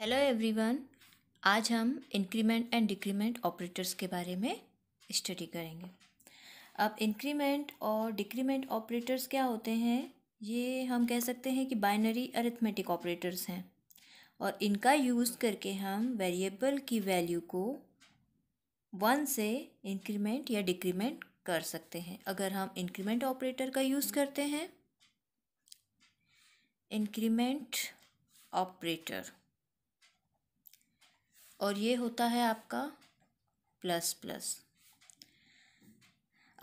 hello everyone आज हम increment and decrement operators के बारे में स्टडी करेंगे अब इंक्रीमेंट और डिक्रीमेंट ऑपरेटर्स क्या होते हैं ये हम कह सकते हैं कि बाइनरी अरिथमेटिक ऑपरेटर्स हैं और इनका यूज़ करके हम वेरिएबल की वैल्यू को वन से इंक्रीमेंट या डिक्रीमेंट कर सकते हैं अगर हम इंक्रीमेंट ऑपरेटर का यूज़ करते हैं इंक्रीमेंट ऑपरेटर और ये होता है आपका प्लस प्लस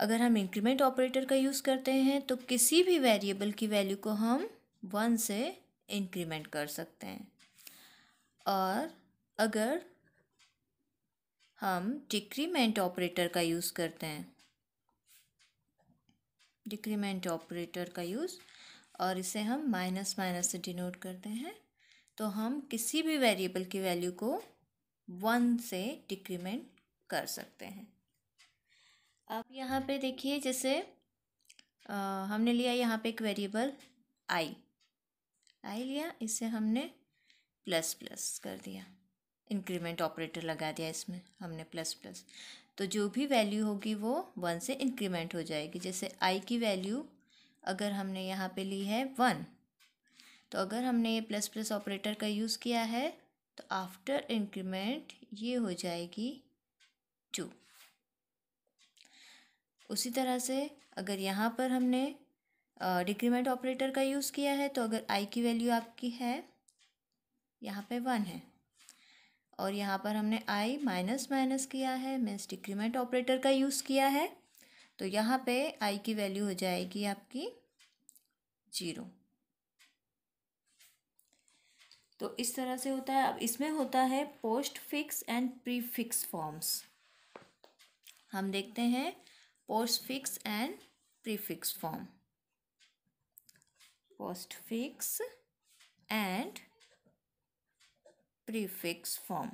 अगर हम इंक्रीमेंट ऑपरेटर का यूज़ करते हैं तो किसी भी वेरिएबल की वैल्यू को हम वन से इंक्रीमेंट कर सकते हैं और अगर हम डिक्रीमेंट ऑपरेटर का यूज़ करते हैं डिक्रीमेंट ऑपरेटर का यूज़ और इसे हम माइनस माइनस से डिनोट करते हैं तो हम किसी भी वेरिएबल की वैल्यू को वन से डिक्रीमेंट कर सकते हैं अब यहाँ पे देखिए जैसे आ, हमने लिया यहाँ पे एक वेरिएबल आई आई लिया इसे हमने प्लस प्लस कर दिया इंक्रीमेंट ऑपरेटर लगा दिया इसमें हमने प्लस प्लस तो जो भी वैल्यू होगी वो वन से इंक्रीमेंट हो जाएगी जैसे आई की वैल्यू अगर हमने यहाँ पे ली है वन तो अगर हमने ये प्लस प्लस ऑपरेटर का यूज़ किया है तो आफ्टर इंक्रीमेंट ये हो जाएगी टू उसी तरह से अगर यहाँ पर हमने डिक्रीमेंट ऑपरेटर का यूज़ किया है तो अगर आई की वैल्यू आपकी है यहाँ पे वन है और यहाँ पर हमने आई माइनस माइनस किया है मीन्स डिक्रीमेंट ऑपरेटर का यूज़ किया है तो यहाँ पे आई की वैल्यू हो जाएगी आपकी जीरो तो इस तरह से होता है अब इसमें होता है postfix and prefix forms हम देखते हैं postfix and prefix form postfix and prefix form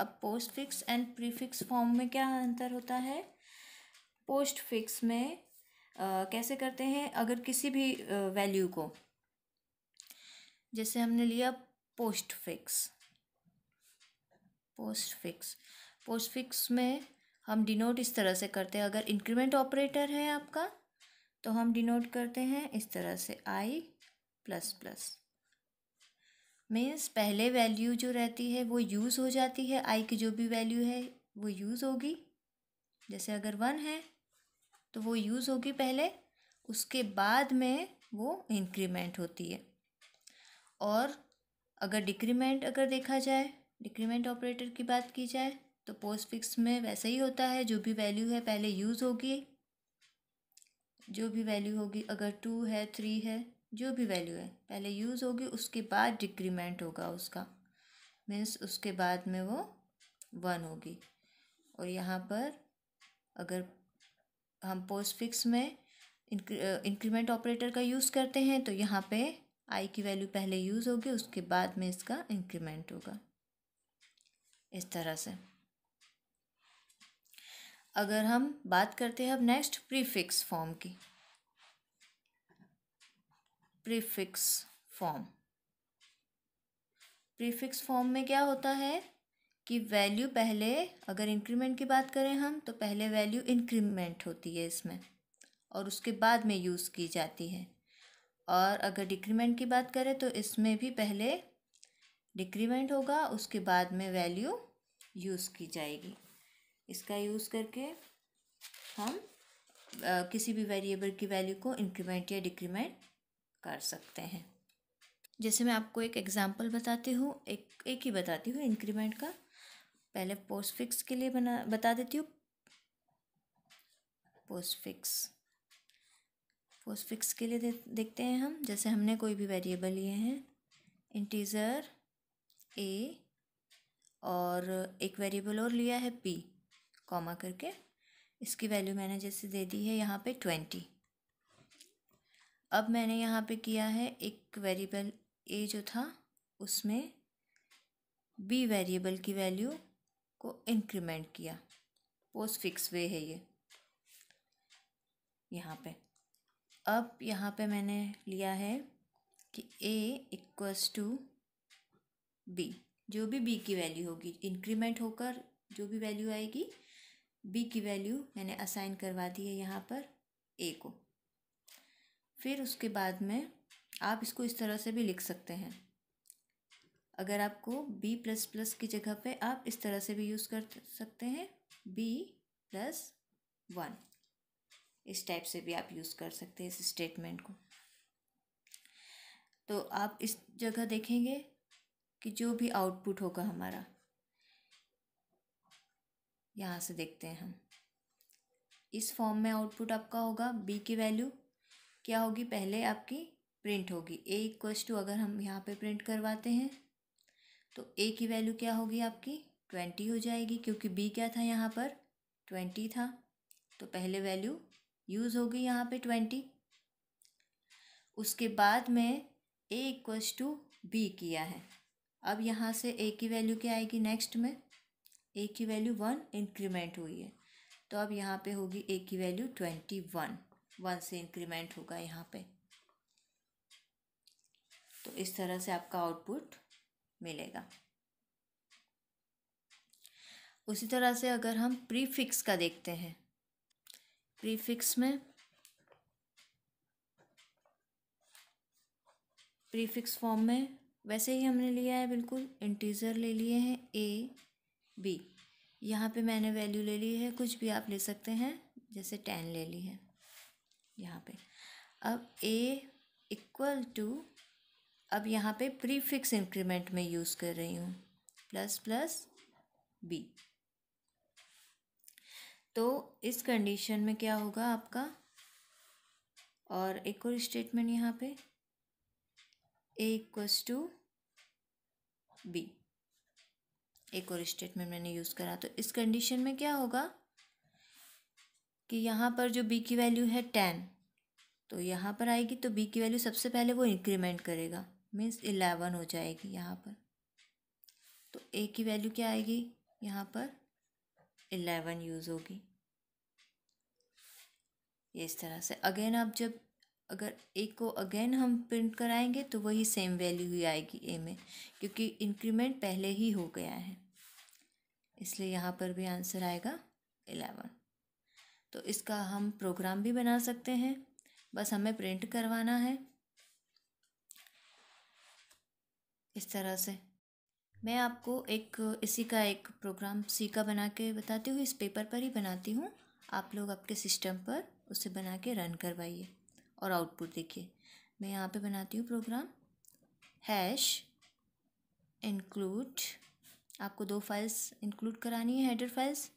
अब postfix and prefix form में क्या अंतर होता है पोस्ट फिक्स में आ, कैसे करते हैं अगर किसी भी वैल्यू को जैसे हमने लिया postfix postfix postfix में हम डिनोट इस तरह से करते हैं अगर इंक्रीमेंट ऑपरेटर है आपका तो हम डिनोट करते हैं इस तरह से आई प्लस प्लस मीन्स पहले वैल्यू जो रहती है वो यूज़ हो जाती है आई की जो भी वैल्यू है वो यूज़ होगी जैसे अगर वन है तो वो यूज़ होगी पहले उसके बाद में वो इंक्रीमेंट होती है और अगर डिक्रीमेंट अगर देखा जाए डिक्रीमेंट ऑपरेटर की बात की जाए तो पोस्ट फिक्स में वैसा ही होता है जो भी वैल्यू है पहले यूज़ होगी जो भी वैल्यू होगी अगर टू है थ्री है जो भी वैल्यू है पहले यूज़ होगी उसके बाद डिक्रीमेंट होगा उसका मीन्स उसके बाद में वो वन होगी और यहाँ पर अगर हम पोस्ट फिक्स में इंक्रीमेंट ऑपरेटर का यूज़ करते हैं तो यहाँ पे आई की वैल्यू पहले यूज़ होगी उसके बाद में इसका इंक्रीमेंट होगा इस तरह से अगर हम बात करते हैं अब नेक्स्ट प्रीफिक्स फॉर्म की प्रीफिक्स फॉर्म प्रीफिक्स फॉर्म में क्या होता है कि वैल्यू पहले अगर इंक्रीमेंट की बात करें हम तो पहले वैल्यू इंक्रीमेंट होती है इसमें और उसके बाद में यूज़ की जाती है और अगर डिक्रीमेंट की बात करें तो इसमें भी पहले डिक्रीमेंट होगा उसके बाद में वैल्यू यूज़ की जाएगी इसका यूज़ करके हम आ, किसी भी वेरिएबल की वैल्यू को इंक्रीमेंट या डिक्रीमेंट कर सकते हैं जैसे मैं आपको एक एग्ज़ाम्पल बताती हूँ एक एक ही बताती हूँ इंक्रीमेंट का पहले पोस्ट फिक्स के लिए बना बता देती हूँ पोस्ट फिक्स पोस्ट फिक्स के लिए दे, देखते हैं हम जैसे हमने कोई भी वेरिएबल लिए हैं इंटीज़र ए और एक वेरिएबल और लिया है पी कॉमा करके इसकी वैल्यू मैंने जैसे दे दी है यहाँ पे ट्वेंटी अब मैंने यहाँ पे किया है एक वेरिएबल ए जो था उसमें बी वेरिएबल की वैल्यू को इंक्रीमेंट किया पोस्ट फिक्स वे है ये यहाँ पे अब यहाँ पे मैंने लिया है कि ए इक्वस टू बी जो भी बी की वैल्यू होगी इंक्रीमेंट होकर जो भी वैल्यू आएगी बी की वैल्यू मैंने असाइन करवा दी है यहाँ पर ए को फिर उसके बाद में आप इसको इस तरह से भी लिख सकते हैं अगर आपको बी प्लस प्लस की जगह पे आप इस तरह से भी यूज़ कर सकते हैं बी प्लस वन इस टाइप से भी आप यूज़ कर सकते हैं इस स्टेटमेंट को तो आप इस जगह देखेंगे कि जो भी आउटपुट होगा हमारा यहाँ से देखते हैं हम इस फॉर्म में आउटपुट आपका होगा बी की वैल्यू क्या होगी पहले आपकी प्रिंट होगी ए इक्वस टू अगर हम यहाँ पे प्रिंट करवाते हैं तो ए की वैल्यू क्या होगी आपकी ट्वेंटी हो जाएगी क्योंकि बी क्या था यहाँ पर ट्वेंटी था तो पहले वैल्यू यूज़ होगी यहाँ पे ट्वेंटी उसके बाद में ए इक्वल्स टू बी किया है अब यहाँ से ए की वैल्यू क्या आएगी नेक्स्ट में ए की वैल्यू वन इंक्रीमेंट हुई है तो अब यहाँ पे होगी ए की वैल्यू ट्वेंटी वन वन से इंक्रीमेंट होगा यहाँ पे तो इस तरह से आपका आउटपुट मिलेगा उसी तरह से अगर हम प्रीफिक्स का देखते हैं प्रीफिक्स में प्रीफिक्स फॉर्म में वैसे ही हमने लिया है बिल्कुल इंटीजर ले लिए हैं ए बी यहाँ पे मैंने वैल्यू ले ली है कुछ भी आप ले सकते हैं जैसे टेन ले ली है यहाँ पे अब ए इक्वल टू अब यहाँ पे प्रीफिक्स इंक्रीमेंट में यूज़ कर रही हूँ प्लस प्लस बी तो इस कंडीशन में क्या होगा आपका और एक और स्टेटमेंट यहाँ पे ए इक्वस टू बी एक और स्टेटमेंट मैंने यूज़ करा तो इस कंडीशन में क्या होगा कि यहाँ पर जो बी की वैल्यू है टेन तो यहाँ पर आएगी तो बी की वैल्यू सबसे पहले वो इंक्रीमेंट करेगा मीन्स इलेवन हो जाएगी यहाँ पर तो ए की वैल्यू क्या आएगी यहाँ पर इलेवन यूज़ होगी ये इस तरह से अगेन आप जब अगर ए को अगेन हम प्रिंट कराएंगे तो वही सेम वैल्यू ही आएगी ए में क्योंकि इंक्रीमेंट पहले ही हो गया है इसलिए यहाँ पर भी आंसर आएगा एलेवन तो इसका हम प्रोग्राम भी बना सकते हैं बस हमें प्रिंट करवाना है इस तरह से मैं आपको एक इसी का एक प्रोग्राम सी का बना के बताती हूँ इस पेपर पर ही बनाती हूँ आप लोग आपके सिस्टम पर उसे बना के रन करवाइए और आउटपुट देखिए मैं यहाँ पे बनाती हूँ प्रोग्राम हैश इंक्लूड आपको दो फाइल्स इंक्लूड करानी है header files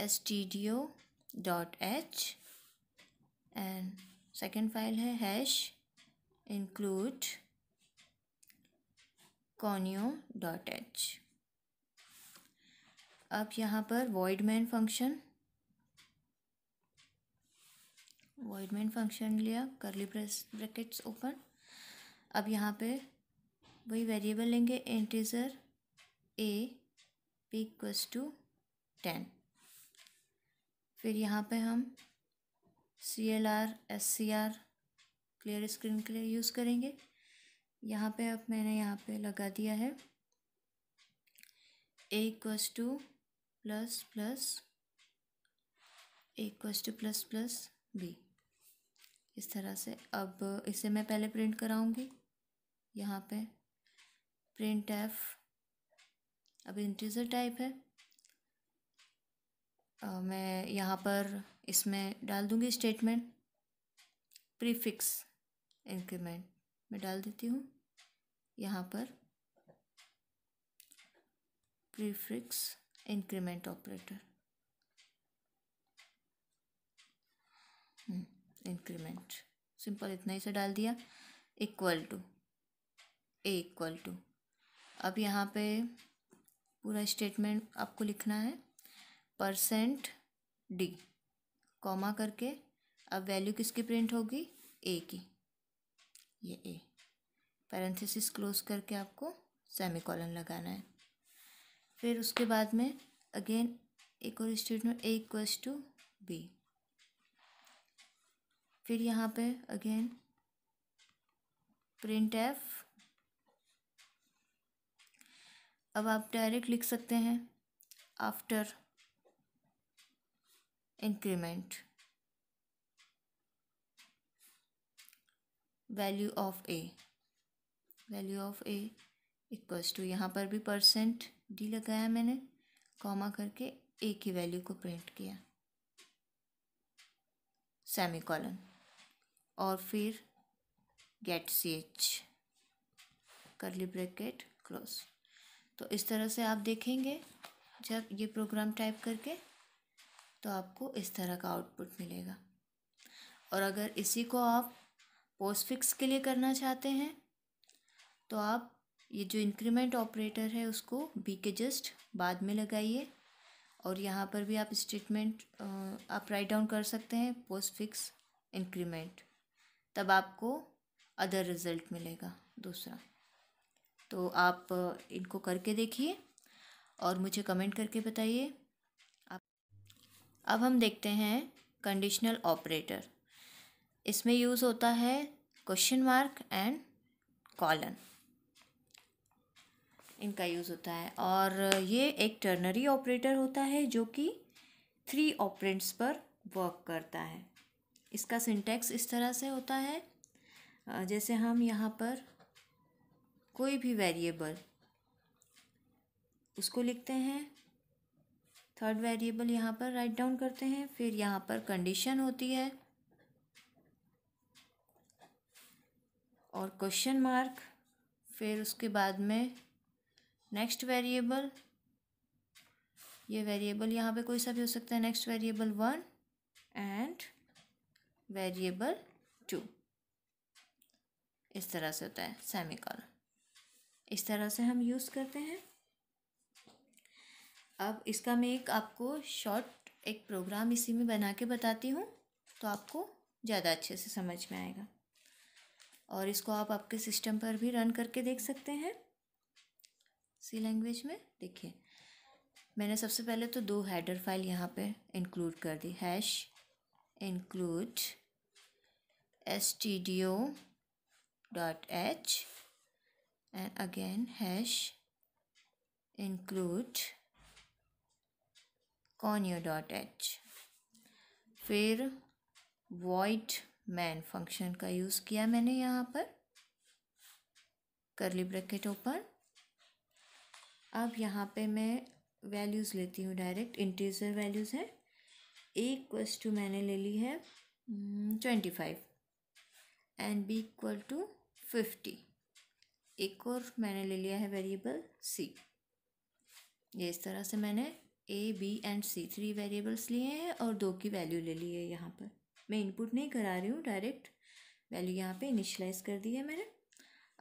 S T D O dot H and second file है हैश इंक्लूड डॉट एच अब यहाँ पर voidman फंक्शन voidman फंक्शन लिया करली ब्रैकेट्स ओपन अब यहाँ पे वही वेरिएबल लेंगे integer A P equals to ten फिर यहाँ पे हम C L R S C R clear screen के लिए यूज़ करेंगे यहाँ पे अब मैंने यहाँ पे लगा दिया है A equals to plus plus A equals to plus plus B इस तरह से अब इसे मैं पहले प्रिंट कराऊंगी यहाँ पे प्रिंट एफ अब इंटीजर टाइप है आ, मैं यहाँ पर इसमें डाल दूंगी स्टेटमेंट प्रीफिक्स इंक्रीमेंट मैं डाल देती हूँ यहाँ पर prefix increment operator hmm, increment simple इतना ही से डाल दिया equal to A equal to अब यहाँ पे पूरा स्टेटमेंट आपको लिखना है परसेंट डी कॉमा करके अब वैल्यू किसकी प्रिंट होगी ए की ये ए पैरेंथेसिस क्लोज करके आपको सेमी कॉलन लगाना है फिर उसके बाद में अगेन एक और statement A equals to B फिर यहाँ पे अगेन प्रिंट एफ अब आप डायरेक्ट लिख सकते हैं after increment value of A value of A equals to यहाँ पर भी परसेंट डी लगाया मैंने कॉमा करके ए की वैल्यू को प्रिंट किया सेमी कॉलन और फिर get C H curly bracket close तो इस तरह से आप देखेंगे जब ये प्रोग्राम टाइप करके तो आपको इस तरह का आउटपुट मिलेगा और अगर इसी को आप पोस्ट फिक्स के लिए करना चाहते हैं तो आप ये जो इंक्रीमेंट ऑपरेटर है उसको बी के जस्ट बाद में लगाइए और यहाँ पर भी आप स्टेटमेंट आप राइट डाउन कर सकते हैं पोस्ट फिक्स इंक्रीमेंट तब आपको अदर रिज़ल्ट मिलेगा दूसरा तो आप इनको करके देखिए और मुझे कमेंट करके बताइए अब हम देखते हैं कंडीशनल ऑपरेटर इसमें यूज़ होता है क्वेश्चन मार्क एंड कॉलन इनका यूज़ होता है और ये एक टर्नरी ऑपरेटर होता है जो कि थ्री ऑपरेंट्स पर वर्क करता है इसका सिंटेक्स इस तरह से होता है जैसे हम यहाँ पर कोई भी वेरिएबल उसको लिखते हैं थर्ड वेरिएबल यहाँ पर राइट डाउन करते हैं फिर यहाँ पर कंडीशन होती है और क्वेश्चन मार्क फिर उसके बाद में नेक्स्ट वेरिएबल ये वेरिएबल यहाँ पे कोई सा भी हो सकता है next variable one and variable two इस तरह से होता है सेमी कॉलम इस तरह से हम यूज़ करते हैं अब इसका मैं एक आपको शॉर्ट एक प्रोग्राम इसी में बना के बताती हूँ तो आपको ज़्यादा अच्छे से समझ में आएगा और इसको आप आपके सिस्टम पर भी रन करके देख सकते हैं सी लैंग्वेज में देखिए मैंने सबसे पहले तो दो हेडर फाइल यहाँ पे इंक्लूड कर दी hash include S T D O dot H and again hash include conio dot H फिर void मैन फंक्शन का यूज़ किया मैंने यहाँ पर करली ब्रैकेट ओपन अब यहाँ पे मैं वैल्यूज़ लेती हूँ डायरेक्ट इंटीजर वैल्यूज़ है एक क्वेस्ट टू मैंने ले ली है twenty five and B equal to fifty एक और मैंने ले लिया है वेरिएबल सी ये इस तरह से मैंने A B and C three variables लिए हैं और दो की वैल्यू ले ली है यहाँ पर मैं इनपुट नहीं करा रही हूँ डायरेक्ट वैल्यू यहाँ पे इनिशलाइज कर दी है मैंने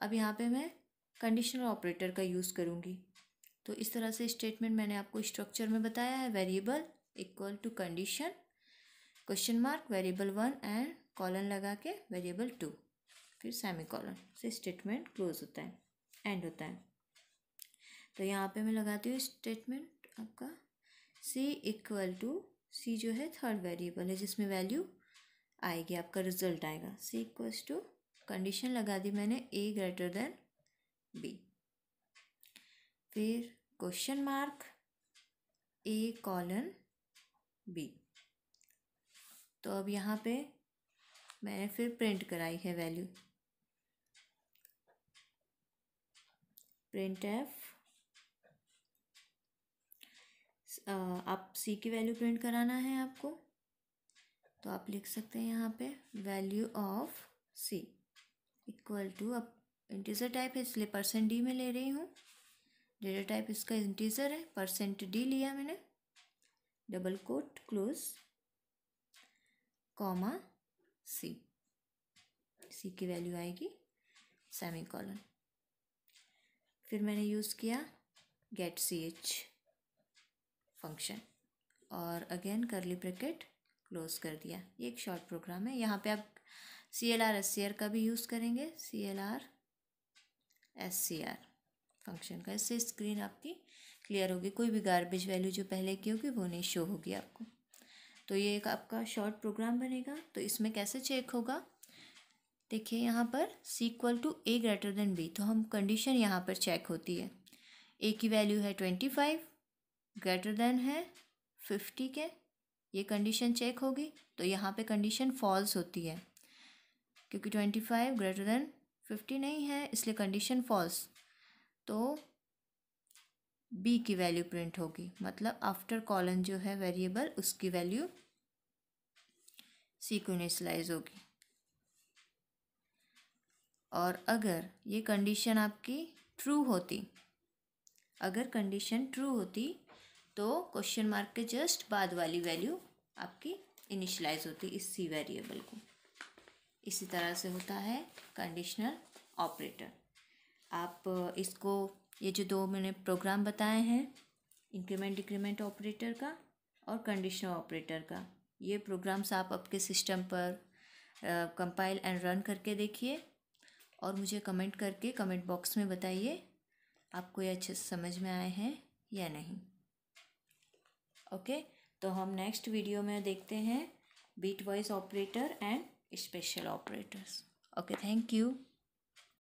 अब यहाँ पे मैं कंडीशनल ऑपरेटर का यूज़ करूँगी तो इस तरह से स्टेटमेंट मैंने आपको स्ट्रक्चर में बताया है variable equal to condition question mark variable one and colon लगा के वेरिएबल टू फिर सेमी कॉलन से स्टेटमेंट क्लोज होता है एंड होता है तो यहाँ पे मैं लगाती हूँ स्टेटमेंट आपका सी इक्वल टू सी जो है थर्ड वेरिएबल है जिसमें वैल्यू आएगी आपका रिजल्ट आएगा सी इक्वल्स टू कंडीशन लगा दी मैंने ए ग्रेटर देन बी फिर question mark A colon B तो अब यहाँ पे मैंने फिर प्रिंट कराई है वैल्यू प्रिंट एफ आप सी की वैल्यू प्रिंट कराना है आपको तो आप लिख सकते हैं यहाँ पे value of C equal to अब इंटीजर टाइप है इसलिए परसेंट डी में ले रही हूँ डेटा टाइप इसका इंटीजर है परसेंट डी लिया मैंने double quote close comma C C की वैल्यू आएगी सेमी कॉलन फिर मैंने यूज़ किया गेट सी एच फंक्शन और अगेन करली ब्रैकेट क्लोज़ कर दिया ये एक शॉर्ट प्रोग्राम है यहाँ पे आप C L R S C R का भी यूज़ करेंगे C L R S C R function का इससे स्क्रीन आपकी क्लियर होगी कोई भी गार्बेज वैल्यू जो पहले की होगी वो नहीं शो होगी आपको तो ये एक आपका शॉर्ट प्रोग्राम बनेगा तो इसमें कैसे चेक होगा देखिए यहाँ पर sequel equal to A greater than B तो हम कंडीशन यहाँ पर चेक होती है ए की वैल्यू है ट्वेंटी फाइव ग्रेटर देन है फिफ्टी के ये कंडीशन चेक होगी तो यहाँ पे कंडीशन फॉल्स होती है क्योंकि twenty five greater than fifty नहीं है इसलिए कंडीशन फॉल्स तो बी की वैल्यू प्रिंट होगी मतलब आफ्टर कॉलन जो है वेरिएबल उसकी वैल्यू सी को इनिशलाइज होगी और अगर ये कंडीशन आपकी ट्रू होती अगर कंडीशन ट्रू होती तो क्वेश्चन मार्क के जस्ट बाद वाली वैल्यू आपकी इनिशलाइज होती है इस सी वेरिएबल को इसी तरह से होता है कंडीशनल ऑपरेटर आप इसको ये जो दो मैंने प्रोग्राम बताए हैं इंक्रीमेंट डिक्रीमेंट ऑपरेटर का और कंडीशनल ऑपरेटर का ये प्रोग्राम्स आप आपके सिस्टम पर कंपाइल एंड रन करके देखिए और मुझे कमेंट करके कमेंट बॉक्स में बताइए आपको ये अच्छे से समझ में आए हैं या नहीं ओके तो हम नेक्स्ट वीडियो में देखते हैं bitwise operator and special operators okay thank you